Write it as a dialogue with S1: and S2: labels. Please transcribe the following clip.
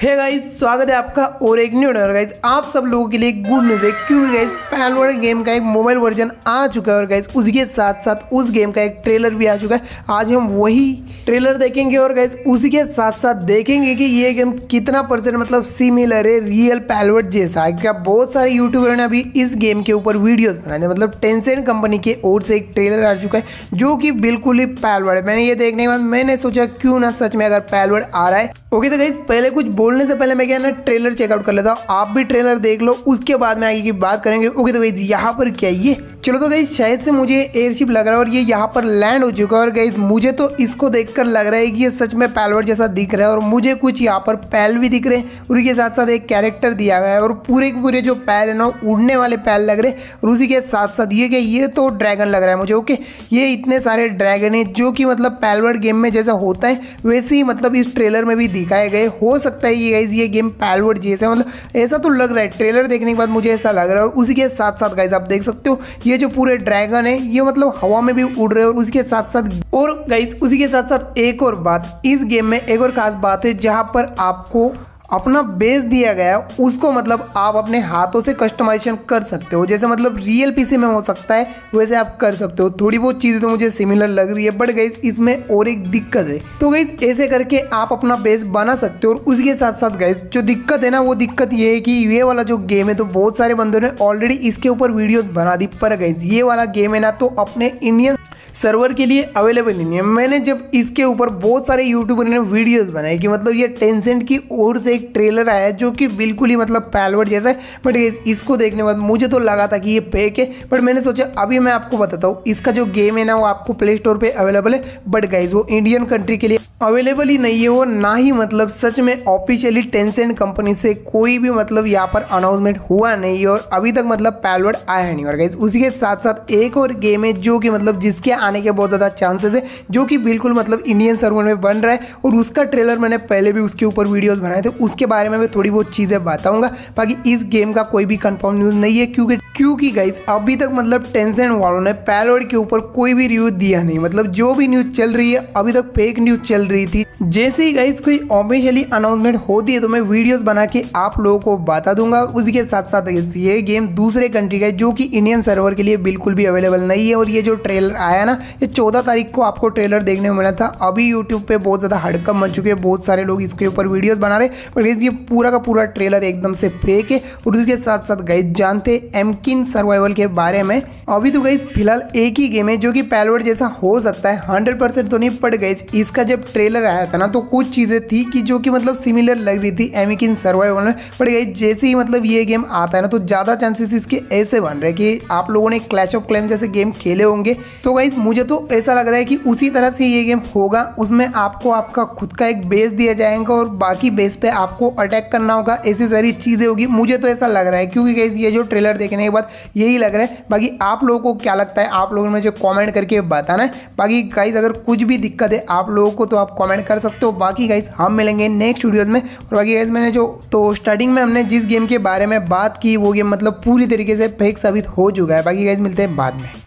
S1: हे hey guys स्वागत है आपका और एक न्यू और गाइज आप सब लोगों के लिए गुड न्यूज़ है क्योंकि गाइज पैलवर गेम का एक मोबाइल वर्जन आ चुका है और गाइज उसके साथ साथ उस गेम का एक ट्रेलर भी आ चुका है आज हम वही ट्रेलर देखेंगे और गाइज उसी के साथ साथ देखेंगे कि ये गेम कितना परसेंट मतलब सिमिलर है रियल पैलवर्ड जैसा है क्या बहुत सारे यूट्यूबर ने अभी इस गेम के ऊपर वीडियोज़ बनाए थे मतलब टेंसेंट कंपनी के ओर से एक ट्रेलर आ चुका है जो कि बिल्कुल ही पैलवर्ड है मैंने ये देखने के बाद मैंने सोचा क्यों ना सच में अगर पैलवर्ड आ रहा है ओके तो गाइज पहले कुछ बोलने से पहले मैं क्या ना ट्रेलर चेकआउट कर लेता हूँ आप भी ट्रेलर देख लो उसके बाद में आगे की बात करेंगे ओके तो गई यहाँ पर क्या ये चलो तो गई शायद से मुझे एयरशिप लग रहा है और ये यहाँ पर लैंड हो चुका है और गई मुझे तो इसको देखकर लग रहा है कि ये सच में पैलवर जैसा दिख रहा है और मुझे कुछ यहाँ पर पैल भी दिख रहे हैं और के साथ साथ एक कैरेक्टर दिया गया है और पूरे के पूरे जो पैल है ना उड़ने वाले पैल लग रहे और उसी के साथ साथ ये क्या ये तो ड्रैगन लग रहा है मुझे ओके ये इतने सारे ड्रैगन है जो कि मतलब पैलवर्ड गेम में जैसा होता है वैसे ही मतलब इस ट्रेलर में भी दिखाए गए हो सकता है है ये गाइज ये गेम पैलवर्ड है मतलब ऐसा तो लग रहा है ट्रेलर देखने के बाद मुझे ऐसा लग रहा है और उसी के साथ साथ गाइज आप देख सकते हो ये जो पूरे ड्रैगन है ये मतलब हवा में भी उड़ रहे हैं और उसके साथ साथ और गाइज उसी के साथ साथ एक और बात इस गेम में एक और खास बात है जहाँ पर आपको अपना बेस दिया गया है उसको मतलब आप अपने हाथों से कस्टमाइजेशन कर सकते हो जैसे मतलब रियल पीसी में हो सकता है वैसे आप कर सकते हो थोड़ी बहुत चीज़ें तो मुझे सिमिलर लग रही है बट गई इसमें और एक दिक्कत है तो गई ऐसे करके आप अपना बेस बना सकते हो और उसके साथ साथ गईस जो दिक्कत है ना वो दिक्कत ये है कि ये वाला जो गेम है तो बहुत सारे बंदों ने ऑलरेडी इसके ऊपर वीडियोज़ बना दी पर गई ये वाला गेम है ना तो अपने इंडियन सर्वर के लिए अवेलेबल नहीं है मैंने जब इसके ऊपर बहुत सारे यूट्यूबर ने वीडियोस बनाए कि मतलब ये टेंसेंट की ओर से एक ट्रेलर आया जो कि बिल्कुल ही मतलब पैलवर्ड जैसा है बट इसको देखने के बाद मुझे तो लगा था कि ये पेक है बट मैंने सोचा अभी मैं आपको बताता हूँ इसका जो गेम है ना वो आपको प्ले स्टोर पर अवेलेबल है बट गाइज वो इंडियन कंट्री के लिए अवेलेबल ही नहीं है वो ना ही मतलब सच में ऑफिशियली टेंसेंट कंपनी से कोई भी मतलब यहाँ पर अनाउंसमेंट हुआ नहीं और अभी तक मतलब पैलवर्ड आया नहीं और गाइज उसी के साथ साथ एक और गेम है जो कि मतलब जिसके आने के बहुत ज़्यादा चांसेस है जो कि बिल्कुल मतलब इंडियन सर्वर में बन रहा है और उसका ट्रेलर मैंने पहले भी उसके ऊपर वीडियोज़ बनाए थे उसके बारे में मैं थोड़ी बहुत चीज़ें बताऊँगा बाकी इस गेम का कोई भी कन्फर्म न्यूज़ नहीं है क्योंकि क्योंकि गाइज अभी तक मतलब टेंशन वालों ने पैलोड के ऊपर कोई भी रिव्यू दिया नहीं मतलब जो भी न्यूज़ चल रही है अभी तक फेक न्यूज़ चल रही थी जैसे ही गाइज कोई ऑफिशियली अनाउंसमेंट होती है तो मैं वीडियोस बना के आप लोगों को बता दूंगा और उसी के साथ साथ ये गेम दूसरे कंट्री का है जो कि इंडियन सर्वर के लिए बिल्कुल भी अवेलेबल नहीं है और ये जो ट्रेलर आया है ना ये चौदह तारीख को आपको ट्रेलर देखने को मिला था अभी यूट्यूब पर बहुत ज़्यादा हड़कम मच चुके हैं बहुत सारे लोग इसके ऊपर वीडियोज़ बना रहे बट ये पूरा का पूरा ट्रेलर एकदम से फेक है और उसके साथ साथ गए जानते एमकिन सर्वाइवल के बारे में अभी तो गई फिलहाल एक ही गेम है जो कि पैलवर्ड जैसा हो सकता है हंड्रेड परसेंट तो नहीं पट गए इसका जब ट्रेलर आया था ना तो कुछ चीज़ें थी कि जो कि मतलब सिमिलर लग रही थी एमिकिन सर्वाइवल में बट गई जैसे ही मतलब ये गेम आता है ना तो ज़्यादा चांसेस इसके ऐसे बन रहे कि आप लोगों ने क्लैश ऑफ क्लैम जैसे गेम खेले होंगे तो गई गाइज मुझे तो ऐसा लग रहा है कि उसी तरह से ये गेम होगा उसमें आपको आपका खुद का एक बेस दिया जाएगा और बाकी बेस पे आपको अटैक करना होगा ऐसी सारी चीज़ें होगी मुझे तो ऐसा लग रहा है क्योंकि गाइज ये जो ट्रेलर देखने के बाद यही लग रहा है बाकी आप लोगों को क्या लगता है आप लोगों ने मुझे कॉमेंट करके बताना है बाकी गाइज अगर कुछ भी दिक्कत है आप लोगों को तो आप कॉमेंट कर सकते हो बाकी गाइज हम मिलेंगे नेक्स्ट वीडियोज़ में और बाकी गाइज मैंने जो तो स्टार्टिंग में हमने जिस गेम के बारे में बात की वो गेम मतलब पूरी तरीके से फेक साबित हो चुका है बाकी गाइज मिलते हैं बाद में